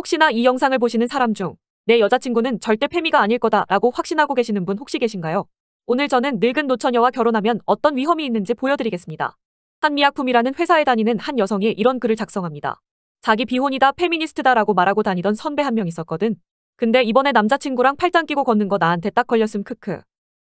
혹시나 이 영상을 보시는 사람 중 내 여자친구는 절대 페미가 아닐 거다라고 확신하고 계시는 분 혹시 계신가요? 오늘 저는 늙은 노처녀와 결혼하면 어떤 위험이 있는지 보여드리겠습니다. 한미약품이라는 회사에 다니는 한 여성이 이런 글을 작성합니다. 자기 비혼이다 페미니스트다라고 말하고 다니던 선배 한 명 있었거든. 근데 이번에 남자친구랑 팔짱 끼고 걷는 거 나한테 딱 걸렸음 크크.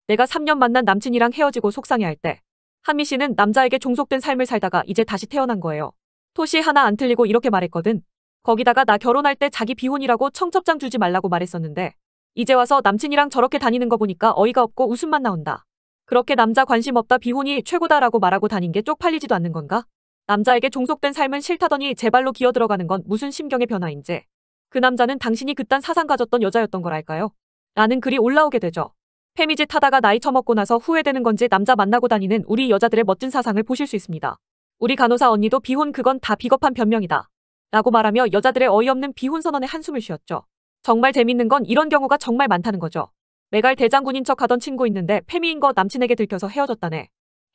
내가 3년 만난 남친이랑 헤어지고 속상해할 때 한미 씨는 남자에게 종속된 삶을 살다가 이제 다시 태어난 거예요. 토시 하나 안 틀리고 이렇게 말했거든. 거기다가 나 결혼할 때 자기 비혼이라고 청첩장 주지 말라고 말했었는데 이제 와서 남친이랑 저렇게 다니는 거 보니까 어이가 없고 웃음만 나온다. 그렇게 남자 관심 없다 비혼이 최고다라고 말하고 다닌 게 쪽팔리지도 않는 건가? 남자에게 종속된 삶은 싫다더니 제 발로 기어들어가는 건 무슨 심경의 변화인지. 그 남자는 당신이 그딴 사상 가졌던 여자였던 걸알까요? 라는 글이 올라오게 되죠. 페미짓 하다가 나이 처먹고 나서 후회되는 건지 남자 만나고 다니는 우리 여자들의 멋진 사상을 보실 수 있습니다. 우리 간호사 언니도 비혼 그건 다 비겁한 변명이다. 라고 말하며 여자들의 어이없는 비혼 선언에 한숨을 쉬었죠. 정말 재밌는 건 이런 경우가 정말 많다는 거죠. 메갈 대장군인 척 하던 친구 있는데 페미인 거 남친에게 들켜서 헤어졌다네.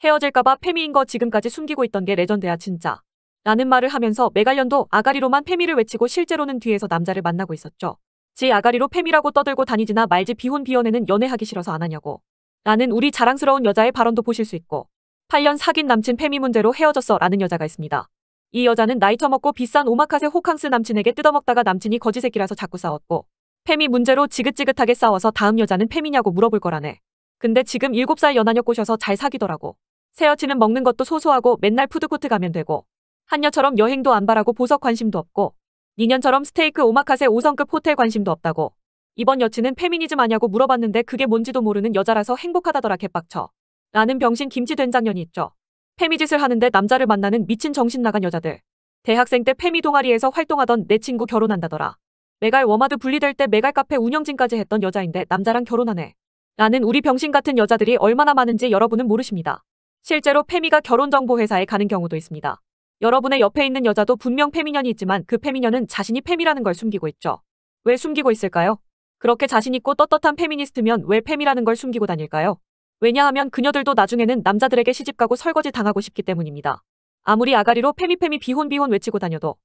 헤어질까봐 페미인 거 지금까지 숨기고 있던 게 레전드야 진짜. 라는 말을 하면서 메갈년도 아가리로만 페미를 외치고 실제로는 뒤에서 남자를 만나고 있었죠. 지 아가리로 페미라고 떠들고 다니지나 말지 비혼 비혼에는 연애하기 싫어서 안 하냐고. 라는 우리 자랑스러운 여자의 발언도 보실 수 있고 8년 사귄 남친 페미 문제로 헤어졌어 라는 여자가 있습니다. 이 여자는 나이 처먹고 비싼 오마카세 호캉스 남친에게 뜯어먹다가 남친이 거지 새끼라서 자꾸 싸웠고 페미 문제로 지긋지긋하게 싸워서 다음 여자는 페미냐고 물어볼 거라네. 근데 지금 7살 연하녀 꼬셔서 잘 사귀더라고. 새 여친은 먹는 것도 소소하고 맨날 푸드코트 가면 되고 한여처럼 여행도 안 바라고 보석 관심도 없고 니년처럼 스테이크 오마카세 5성급 호텔 관심도 없다고 이번 여친은 페미니즘 아냐고 물어봤는데 그게 뭔지도 모르는 여자라서 행복하다더라 개빡쳐. 라는 병신 김치 된장년이 있죠. 페미짓을 하는데 남자를 만나는 미친 정신 나간 여자들. 대학생 때 페미 동아리에서 활동하던 내 친구 결혼한다더라. 메갈 워마드 분리될 때 메갈 카페 운영진까지 했던 여자인데 남자랑 결혼하네. 라는 우리 병신 같은 여자들이 얼마나 많은지 여러분은 모르십니다. 실제로 페미가 결혼정보회사에 가는 경우도 있습니다. 여러분의 옆에 있는 여자도 분명 페미년이 있지만 그 페미년은 자신이 페미라는 걸 숨기고 있죠. 왜 숨기고 있을까요? 그렇게 자신있고 떳떳한 페미니스트면 왜 페미라는 걸 숨기고 다닐까요? 왜냐하면 그녀들도 나중에는 남자들에게 시집가고 설거지 당하고 싶기 때문입니다. 아무리 아가리로 페미페미 비혼비혼 외치고 다녀도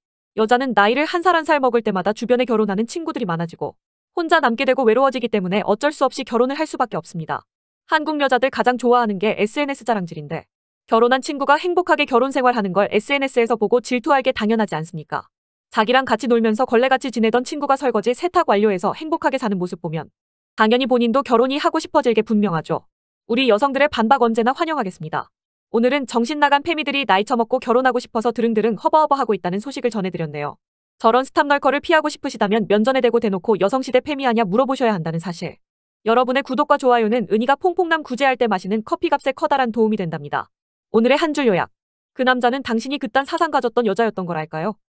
여자는 나이를 한살 한살 한 살 먹을 때마다 주변에 결혼하는 친구들이 많아지고 혼자 남게 되고 외로워지기 때문에 어쩔 수 없이 결혼을 할 수밖에 없습니다. 한국 여자들 가장 좋아하는 게 SNS 자랑질인데 결혼한 친구가 행복하게 결혼 생활하는 걸 SNS에서 보고 질투할 게 당연하지 않습니까? 자기랑 같이 놀면서 걸레같이 지내던 친구가 설거지 세탁 완료해서 행복하게 사는 모습 보면 당연히 본인도 결혼이 하고 싶어질 게 분명하죠. 우리 여성들의 반박 언제나 환영하겠습니다. 오늘은 정신 나간 페미들이 나이 처먹고 결혼하고 싶어서 드릉드릉 허버허버하고 있다는 소식을 전해드렸네요. 저런 스탑널커를 피하고 싶으시다면 면전에 대고 대놓고 여성시대 페미하냐 물어보셔야 한다는 사실. 여러분의 구독과 좋아요는 은희가 퐁퐁남 구제할 때 마시는 커피값에 커다란 도움이 된답니다. 오늘의 한 줄 요약. 그 남자는 당신이 그딴 사상 가졌던 여자였던 걸 알까요?